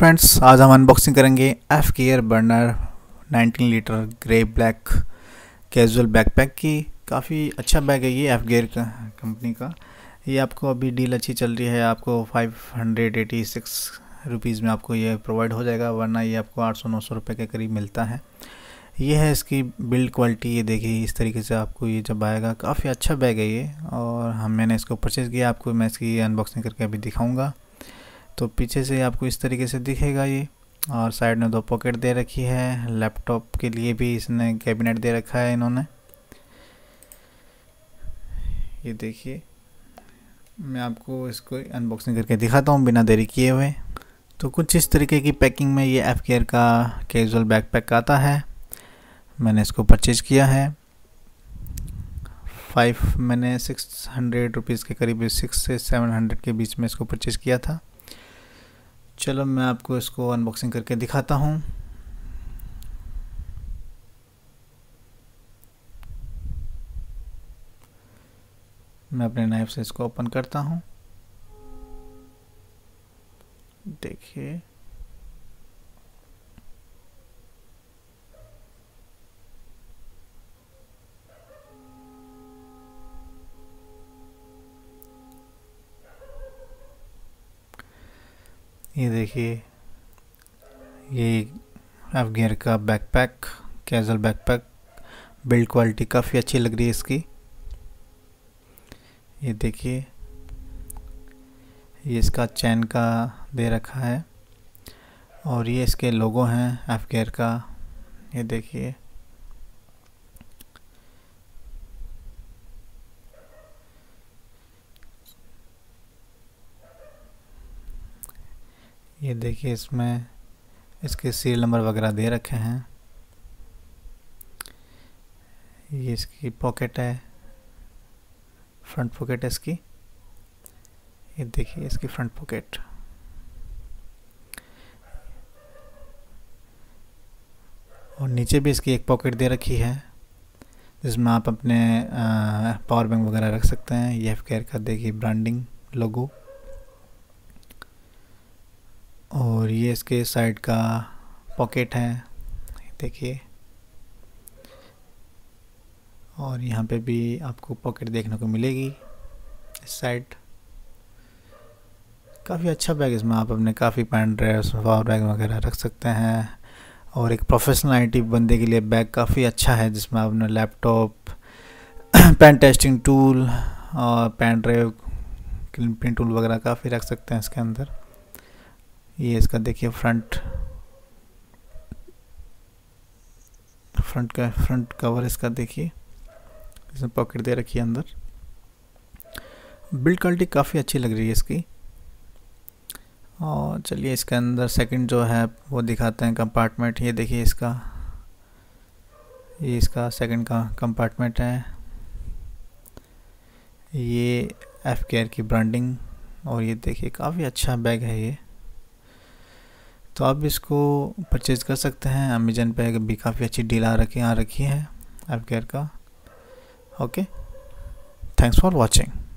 friends आज हम unboxing करेंगे F care burner 19 litre grey black casual backpack की काफ़ी अच्छा बैग है ये एफ गेयर का कंपनी का ये आपको अभी डील अच्छी चल रही है आपको 586 हंड्रेड में आपको ये प्रोवाइड हो जाएगा वरना ये आपको 800-900 रुपए के करीब मिलता है ये है इसकी बिल्ड क्वालिटी ये देखिए इस तरीके से आपको ये जब आएगा काफ़ी अच्छा बैग है ये और हम मैंने इसको परचेज़ किया आपको मैं इसकी अनबॉक्सिंग करके अभी दिखाऊँगा तो पीछे से आपको इस तरीके से दिखेगा ये और साइड में दो पॉकेट दे रखी है लैपटॉप के लिए भी इसने कैबिनेट दे रखा है इन्होंने ये देखिए मैं आपको इसको अनबॉक्सिंग करके दिखाता हूँ बिना देरी किए हुए तो कुछ इस तरीके की पैकिंग में ये एफ केयर का कैजुअल बैकपैक आता है मैंने इसको परचेज़ किया है फाइव मैंने सिक्स हंड्रेड रुपीज़ के करीब सिक्स से सेवन हंड्रेड के बीच में इसको परचेज़ किया था चलो मैं आपको इसको अनबॉक्सिंग करके दिखाता हूँ मैं अपने नाइफ से इसको ओपन करता हूँ देखिए ये देखिए ये एफ का backpack casual backpack build quality काफ़ी अच्छी लग रही है इसकी ये देखिए ये इसका चैन का दे रखा है और ये इसके लोगो हैं एफ का ये देखिए ये देखिए इसमें इसके सीरियल नंबर वगैरह दे रखे हैं ये इसकी पॉकेट है फ्रंट पॉकेट है इसकी ये देखिए इसकी फ्रंट पॉकेट और नीचे भी इसकी एक पॉकेट दे रखी है जिसमें आप अपने पावर बैंक वगैरह रख सकते हैं ये एफ केयर का देखिए ब्रांडिंग लोगो और ये इसके साइड का पॉकेट है देखिए और यहाँ पे भी आपको पॉकेट देखने को मिलेगी इस साइड काफ़ी अच्छा बैग इसमें आप अपने काफ़ी पैंट ड्रेस पावर बैग वगैरह रख सकते हैं और एक प्रोफेशनल आईटी बंदे के लिए बैग काफ़ी अच्छा है जिसमें आप लैपटॉप पेन टेस्टिंग टूल और pen drive clean print tool वगैरह काफ़ी रख सकते हैं इसके अंदर ये इसका देखिए फ्रंट फ्रंट का फ्रंट कवर इसका देखिए इसमें पॉकेट दे रखी है अंदर बिल्ड क्वालिटी काफ़ी अच्छी लग रही है इसकी और चलिए इसके अंदर सेकंड जो है वो दिखाते हैं कंपार्टमेंट ये देखिए इसका ये इसका सेकंड का कंपार्टमेंट है ये एफ केयर की ब्रांडिंग और ये देखिए काफ़ी अच्छा बैग है ये तो आप इसको परचेज़ कर सकते हैं अमेजन पे भी काफ़ी अच्छी डील आ रखी आ रखी है एप केयर का ओके थैंक्स फॉर वॉचिंग